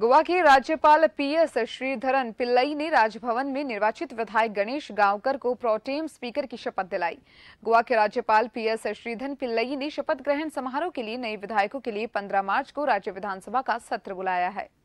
गोवा के राज्यपाल पीएस श्रीधरन पिल्लई ने राजभवन में निर्वाचित विधायक गणेश गांवकर को प्रोटेम स्पीकर की शपथ दिलाई गोवा के राज्यपाल पीएस श्रीधरन पिल्लई ने शपथ ग्रहण समारोह के लिए नए विधायकों के लिए 15 मार्च को राज्य विधानसभा का सत्र बुलाया है